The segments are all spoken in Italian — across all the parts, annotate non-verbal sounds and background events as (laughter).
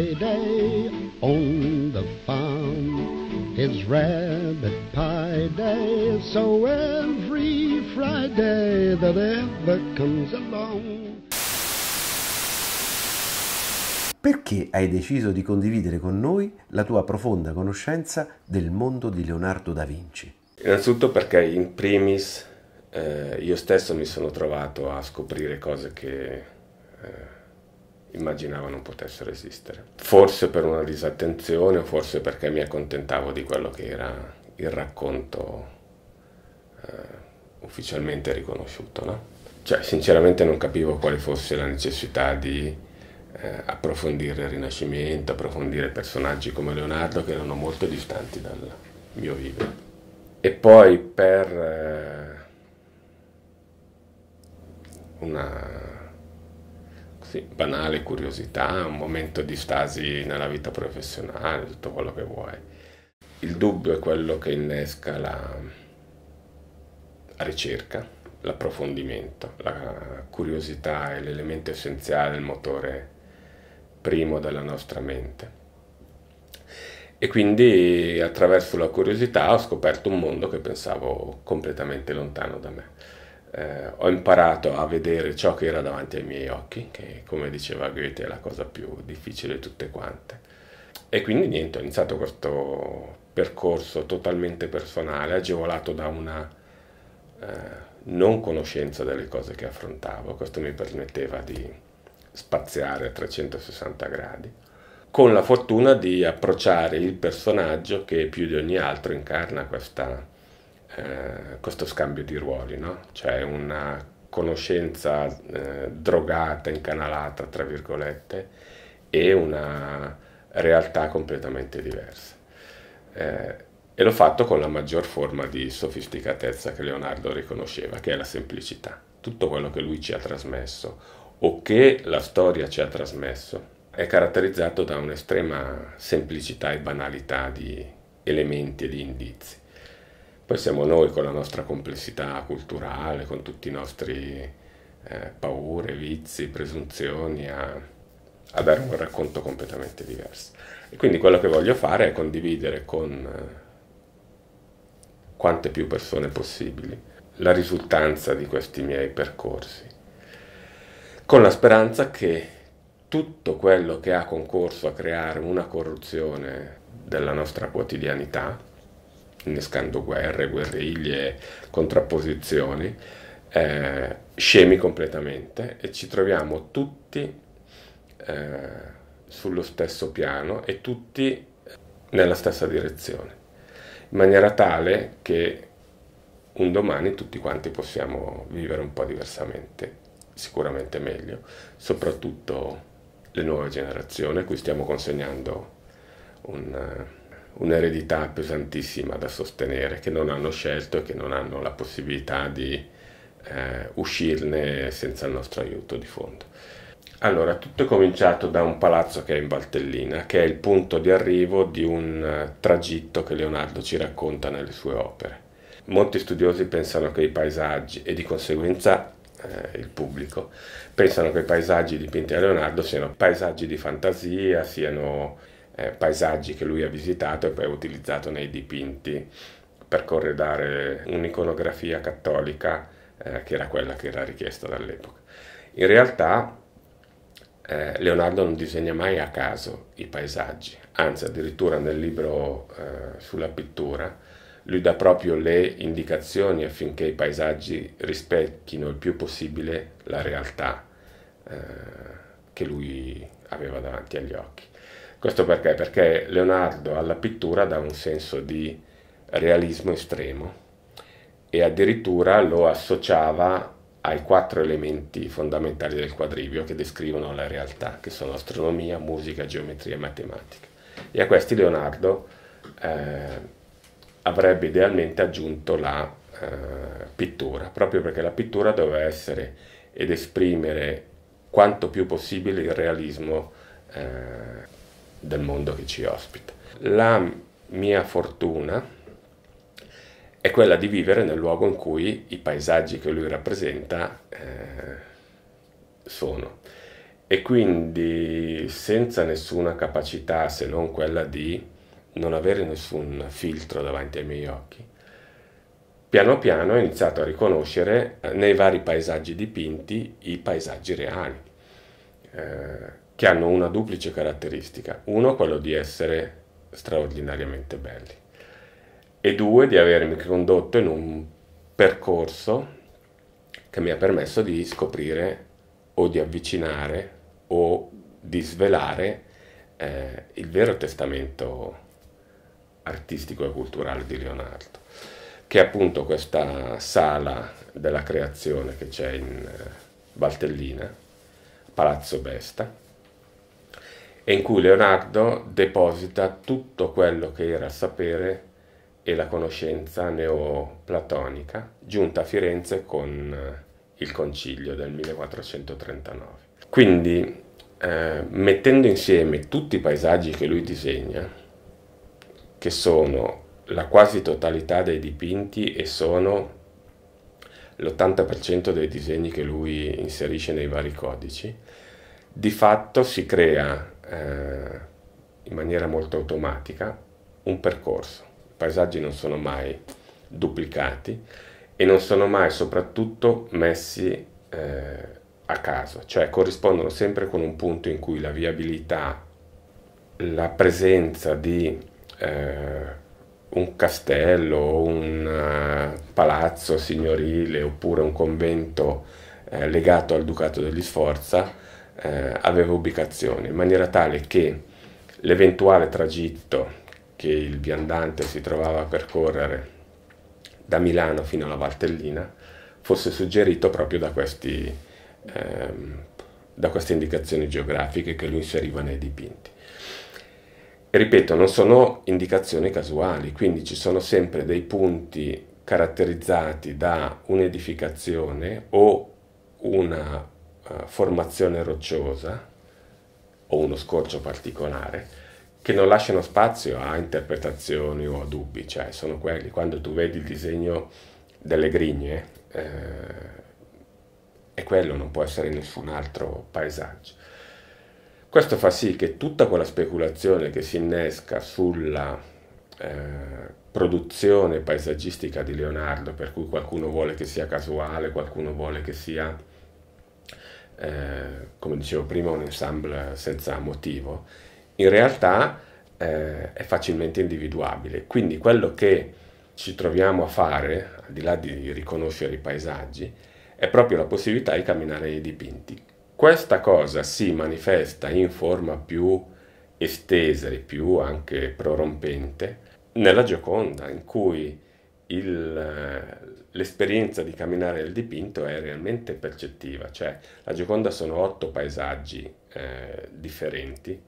jolly day on the farm. It's rabbit pie day, so every Friday that ever comes along. Perché hai deciso di condividere con noi la tua profonda conoscenza del mondo di Leonardo da Vinci? Innanzitutto perché in primis eh, io stesso mi sono trovato a scoprire cose che eh, immaginavo non potessero esistere. Forse per una disattenzione, forse perché mi accontentavo di quello che era il racconto eh, ufficialmente riconosciuto. No? Cioè, sinceramente non capivo quale fosse la necessità di eh, approfondire il Rinascimento, approfondire personaggi come Leonardo che erano molto distanti dal mio vivere. E poi per eh, una sì, banale curiosità, un momento di stasi nella vita professionale, tutto quello che vuoi. Il dubbio è quello che innesca la, la ricerca, l'approfondimento, la curiosità è l'elemento essenziale, il motore primo della nostra mente. E quindi attraverso la curiosità ho scoperto un mondo che pensavo completamente lontano da me eh, ho imparato a vedere ciò che era davanti ai miei occhi, che come diceva Goethe è la cosa più difficile di tutte quante. E quindi niente, ho iniziato questo percorso totalmente personale, agevolato da una eh, non conoscenza delle cose che affrontavo, questo mi permetteva di spaziare a 360 gradi, con la fortuna di approcciare il personaggio che più di ogni altro incarna questa eh, questo scambio di ruoli, no? cioè una conoscenza eh, drogata, incanalata, tra virgolette, e una realtà completamente diversa. Eh, e l'ho fatto con la maggior forma di sofisticatezza che Leonardo riconosceva, che è la semplicità. Tutto quello che lui ci ha trasmesso o che la storia ci ha trasmesso è caratterizzato da un'estrema semplicità e banalità di elementi e di indizi. Poi siamo noi con la nostra complessità culturale, con tutti i nostri eh, paure, vizi, presunzioni a, a, dare un racconto completamente diverso. E quindi quello che voglio fare è condividere con eh, quante più persone possibili la risultanza di questi miei percorsi, con la speranza che tutto quello che ha concorso a creare una corruzione della nostra quotidianità innescando guerre, guerriglie, contrapposizioni, eh, scemi completamente e ci troviamo tutti eh, sullo stesso piano e tutti nella stessa direzione, in maniera tale che un domani tutti quanti possiamo vivere un po' diversamente, sicuramente meglio, soprattutto le nuove generazioni a cui stiamo consegnando un eh, un'eredità pesantissima da sostenere, che non hanno scelto e che non hanno la possibilità di eh, uscirne senza il nostro aiuto di fondo. Allora, tutto è cominciato da un palazzo che è in Valtellina, che è il punto di arrivo di un eh, tragitto che Leonardo ci racconta nelle sue opere. Molti studiosi pensano che i paesaggi e di conseguenza eh, il pubblico pensano che i paesaggi dipinti da Leonardo siano paesaggi di fantasia, siano eh, paesaggi che lui ha visitato e poi ha utilizzato nei dipinti per corredare un'iconografia cattolica eh, che era quella che era richiesta dall'epoca. In realtà eh, Leonardo non disegna mai a caso i paesaggi, anzi addirittura nel libro eh, sulla pittura lui dà proprio le indicazioni affinché i paesaggi rispecchino il più possibile la realtà eh, che lui aveva davanti agli occhi. Questo perché? Perché Leonardo alla pittura dà un senso di realismo estremo e addirittura lo associava ai quattro elementi fondamentali del quadrivio che descrivono la realtà, che sono astronomia, musica, geometria e matematica. E a questi Leonardo eh, avrebbe idealmente aggiunto la eh, pittura, proprio perché la pittura doveva essere ed esprimere quanto più possibile il realismo eh, del mondo che ci ospita. La mia fortuna è quella di vivere nel luogo in cui i paesaggi che lui rappresenta eh, sono e quindi senza nessuna capacità se non quella di non avere nessun filtro davanti ai miei occhi, piano piano ho iniziato a riconoscere eh, nei vari paesaggi dipinti i paesaggi reali. Eh, che hanno una duplice caratteristica. Uno, quello di essere straordinariamente belli e due, di avermi condotto in un percorso che mi ha permesso di scoprire o di avvicinare o di svelare eh, il vero testamento artistico e culturale di Leonardo, che è appunto questa sala della creazione che c'è in eh, Valtellina, Palazzo Besta, e in cui Leonardo deposita tutto quello che era il sapere e la conoscenza neoplatonica, giunta a Firenze con eh, il concilio del 1439. Quindi, eh, mettendo insieme tutti i paesaggi che lui disegna, che sono la quasi totalità dei dipinti e sono l'80% dei disegni che lui inserisce nei vari codici, di fatto si crea eh, in maniera molto automatica un percorso. I paesaggi non sono mai duplicati e non sono mai soprattutto messi eh, a caso, cioè corrispondono sempre con un punto in cui la viabilità, la presenza di eh, un castello, un uh, palazzo signorile oppure un convento eh, legato al Ducato degli Sforza eh, aveva ubicazione, in maniera tale che l'eventuale tragitto che il viandante si trovava a percorrere da Milano fino alla Valtellina fosse suggerito proprio da, questi, ehm, da queste indicazioni geografiche che lui inseriva nei dipinti. E ripeto, non sono indicazioni casuali, quindi ci sono sempre dei punti caratterizzati da un'edificazione o una eh, formazione rocciosa o uno scorcio particolare che non lasciano spazio a interpretazioni o a dubbi, cioè sono quelli, quando tu vedi il disegno delle grigne, eh, è quello, non può essere nessun altro paesaggio. Questo fa sì che tutta quella speculazione che si innesca sulla eh, produzione paesaggistica di Leonardo, per cui qualcuno vuole che sia casuale, qualcuno vuole che sia eh, come dicevo prima, un ensemble senza motivo, in realtà eh, è facilmente individuabile. Quindi quello che ci troviamo a fare, al di là di riconoscere i paesaggi, è proprio la possibilità di camminare nei dipinti. Questa cosa si manifesta in forma più estesa e più anche prorompente nella Gioconda, in cui il, l'esperienza di camminare nel dipinto è realmente percettiva, cioè la Gioconda sono otto paesaggi eh, differenti,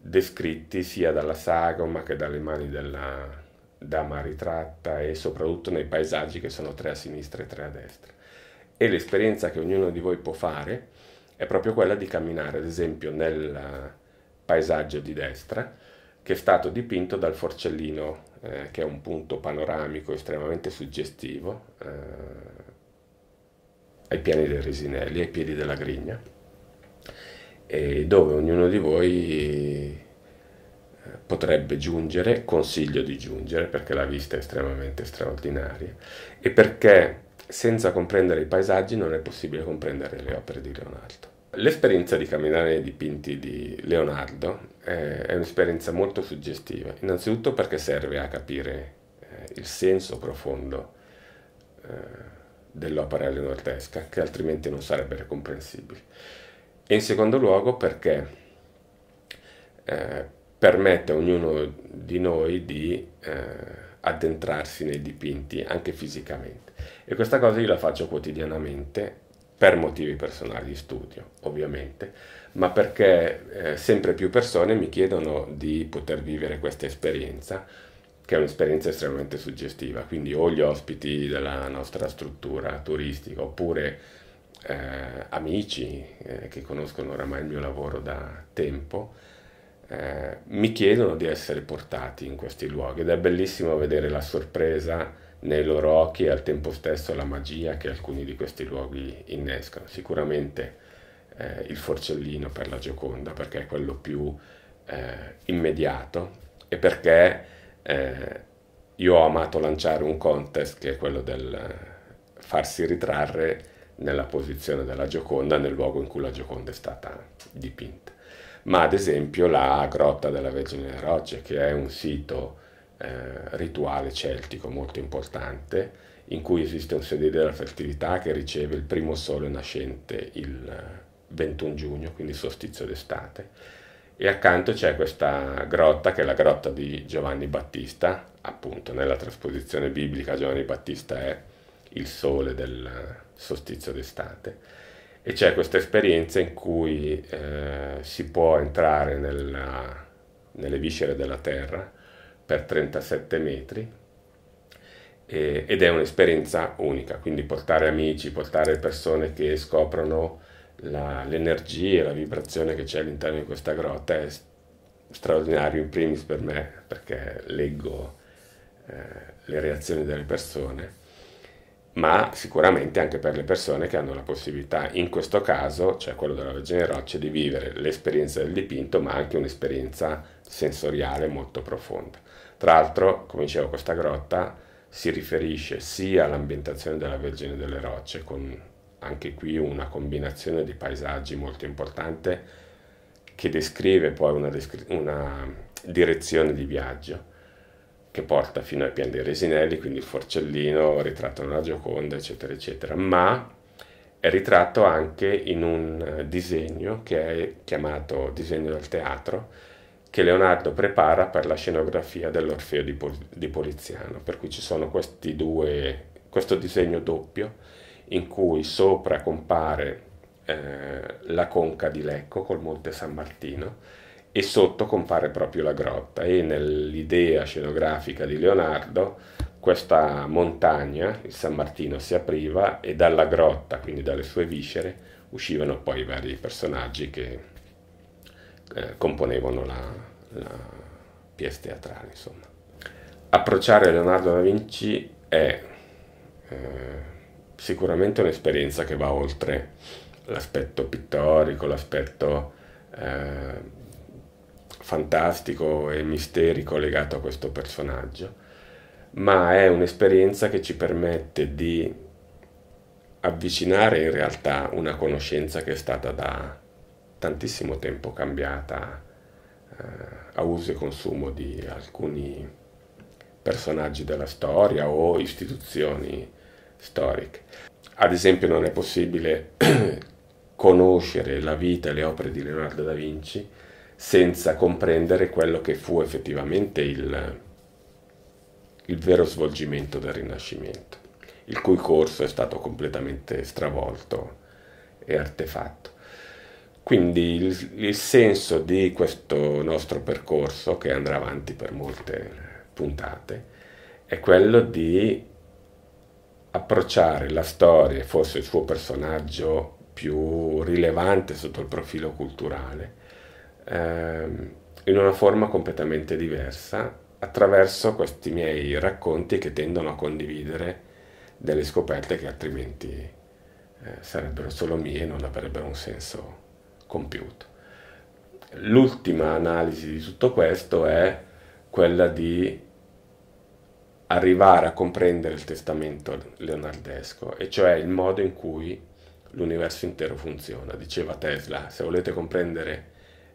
descritti sia dalla sagoma che dalle mani della dama ritratta e soprattutto nei paesaggi che sono tre a sinistra e tre a destra. E l'esperienza che ognuno di voi può fare è proprio quella di camminare, ad esempio, nel paesaggio di destra, che è stato dipinto dal forcellino eh, che è un punto panoramico estremamente suggestivo, eh, ai piani del Resinelli, ai piedi della Grigna, dove ognuno di voi eh, potrebbe giungere, consiglio di giungere perché la vista è estremamente straordinaria e perché senza comprendere i paesaggi non è possibile comprendere le opere di Leonardo. L'esperienza di camminare nei dipinti di Leonardo eh, è un'esperienza molto suggestiva, innanzitutto perché serve a capire eh, il senso profondo eh, dell'opera leonardesca, che altrimenti non sarebbe comprensibile. E in secondo luogo perché permette a ognuno di noi di addentrarsi nei dipinti anche fisicamente. E questa cosa io la faccio quotidianamente per motivi personali di studio, ovviamente, ma perché eh, sempre più persone mi chiedono di poter vivere questa esperienza, che è un'esperienza estremamente suggestiva, quindi o gli ospiti della nostra struttura turistica, oppure eh, amici eh, che conoscono oramai il mio lavoro da tempo, eh, mi chiedono di essere portati in questi luoghi ed è bellissimo vedere la sorpresa nei loro occhi e al tempo stesso la magia che alcuni di questi luoghi innescano. Sicuramente eh, il forcellino per la Gioconda perché è quello più eh, immediato e perché eh, io ho amato lanciare un contest che è quello del eh, farsi ritrarre nella posizione della Gioconda nel luogo in cui la Gioconda è stata dipinta. Ma ad esempio la grotta della Vergine Rocce che è un sito eh, rituale celtico molto importante in cui esiste un sedile della fertilità che riceve il primo sole nascente il 21 eh, giugno, quindi il solstizio d'estate, e accanto c'è questa grotta che è la grotta di Giovanni Battista, appunto nella trasposizione biblica Giovanni Battista è il sole del eh, solstizio d'estate, e c'è questa esperienza in cui eh, si può entrare nella, nelle viscere della terra, per 37 metri eh, ed è un'esperienza unica, quindi portare amici, portare persone che scoprono la, l'energia, la vibrazione che c'è all'interno di questa grotta è straordinario in primis per me perché leggo eh, le reazioni delle persone ma sicuramente anche per le persone che hanno la possibilità, in questo caso, cioè quello della Vergine Roccia, di vivere l'esperienza del dipinto, ma anche un'esperienza sensoriale molto profonda. Tra l'altro, come dicevo, questa grotta si riferisce sia all'ambientazione della Vergine delle Rocce, con anche qui una combinazione di paesaggi molto importante, che descrive poi una, descri una direzione di viaggio che porta fino ai piani dei Resinelli, quindi il Forcellino, ritratto nella Gioconda, eccetera, eccetera, ma è ritratto anche in un eh, disegno che è chiamato disegno del teatro, che Leonardo prepara per la scenografia dell'Orfeo di, Pol- di Poliziano, per cui ci sono questi due, questo disegno doppio in cui sopra compare eh, la conca di Lecco col Monte San Martino e sotto compare proprio la grotta e nell'idea scenografica di Leonardo questa montagna, il San Martino, si apriva e dalla grotta, quindi dalle sue viscere, uscivano poi i vari personaggi che eh, componevano la, la pièce teatrale. Insomma. Approcciare Leonardo da Vinci è eh, sicuramente un'esperienza che va oltre l'aspetto pittorico, l'aspetto eh, fantastico e misterico legato a questo personaggio, ma è un'esperienza che ci permette di avvicinare in realtà una conoscenza che è stata da, tantissimo tempo cambiata eh, a uso e consumo di alcuni personaggi della storia o istituzioni storiche. Ad esempio non è possibile (clears throat) conoscere la vita e le opere di Leonardo da Vinci senza comprendere quello che fu effettivamente il, il vero svolgimento del Rinascimento, il cui corso è stato completamente stravolto e artefatto. Quindi il, il, senso di questo nostro percorso, che andrà avanti per molte puntate, è quello di approcciare la storia, forse il suo personaggio più rilevante sotto il profilo culturale, ehm, in una forma completamente diversa attraverso questi miei racconti che tendono a condividere delle scoperte che altrimenti eh, sarebbero solo mie e non avrebbero un senso compiuto. L'ultima analisi di tutto questo è quella di arrivare a comprendere il testamento leonardesco, e cioè il modo in cui l'universo intero funziona. Diceva Tesla, se volete comprendere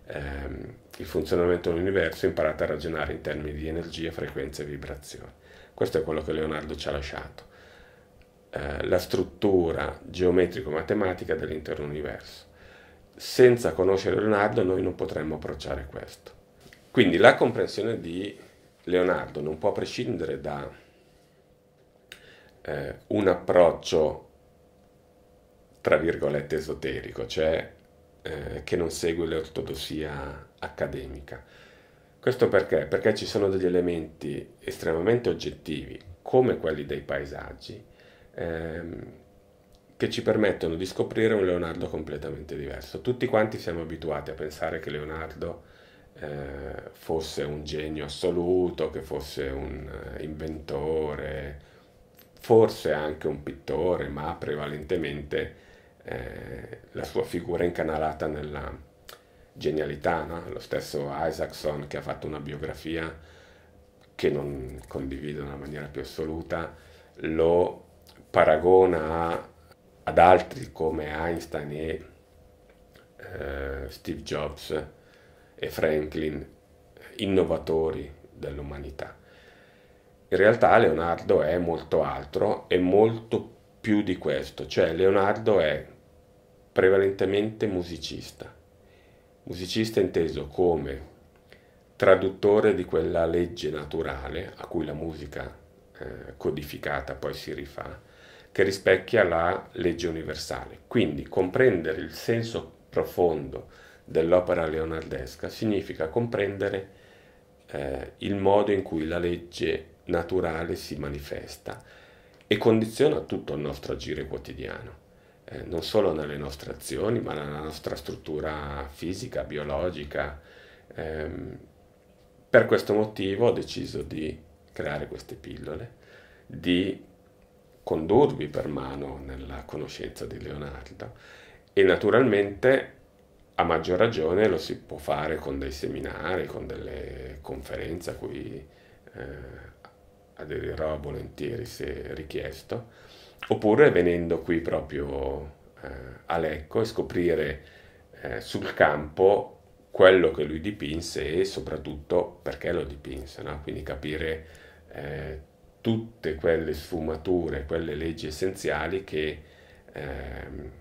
ehm, il funzionamento dell'universo imparate a ragionare in termini di energia, frequenza e vibrazione. Questo è quello che Leonardo ci ha lasciato, eh, la struttura geometrico-matematica dell'intero universo senza conoscere Leonardo noi non potremmo approcciare questo. Quindi la comprensione di Leonardo non può prescindere da eh, un approccio, tra virgolette, esoterico, cioè eh, che non segue l'ortodossia accademica. Questo perché? Perché ci sono degli elementi estremamente oggettivi, come quelli dei paesaggi, ehm, che ci permettono di scoprire un Leonardo completamente diverso. Tutti quanti siamo abituati a pensare che Leonardo eh, fosse un genio assoluto, che fosse un eh, inventore, forse anche un pittore, ma prevalentemente eh, la sua figura è incanalata nella genialità, no? lo stesso Isaacson che ha fatto una biografia che non condivido in una maniera più assoluta, lo paragona a ad altri come Einstein e eh, Steve Jobs e Franklin, innovatori dell'umanità. In realtà Leonardo è molto altro e molto più di questo, cioè Leonardo è prevalentemente musicista, musicista inteso come traduttore di quella legge naturale a cui la musica eh, codificata poi si rifà, che rispecchia la legge universale. Quindi comprendere il senso profondo dell'opera leonardesca significa comprendere eh, il modo in cui la legge naturale si manifesta e condiziona tutto il nostro agire quotidiano, eh, non solo nelle nostre azioni, ma nella nostra struttura fisica, biologica. Eh, per questo motivo ho deciso di creare queste pillole, di condurvi per mano nella conoscenza di Leonardo e naturalmente a maggior ragione lo si può fare con dei seminari, con delle conferenze a cui eh, aderirò volentieri se richiesto, oppure venendo qui proprio eh, a Lecco e scoprire eh, sul campo quello che lui dipinse e soprattutto perché lo dipinse, no? quindi capire eh, tutte quelle sfumature, quelle leggi essenziali che ehm,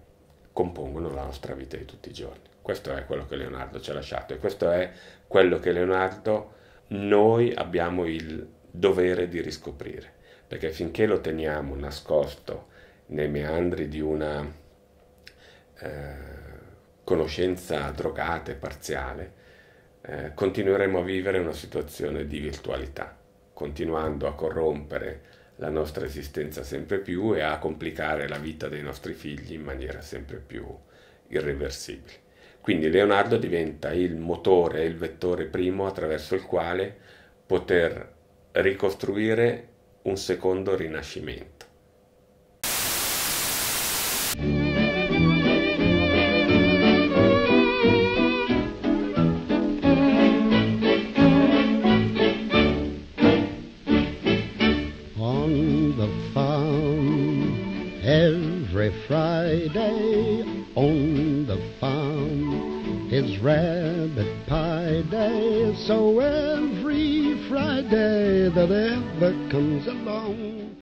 compongono la nostra vita di tutti i giorni. Questo è quello che Leonardo ci ha lasciato e questo è quello che Leonardo noi abbiamo il dovere di riscoprire, perché finché lo teniamo nascosto nei meandri di una eh, conoscenza drogata e parziale, eh, continueremo a vivere una situazione di virtualità continuando a corrompere la nostra esistenza sempre più e a complicare la vita dei nostri figli in maniera sempre più irreversibile. Quindi Leonardo diventa il motore, il vettore primo attraverso il quale poter ricostruire un secondo rinascimento.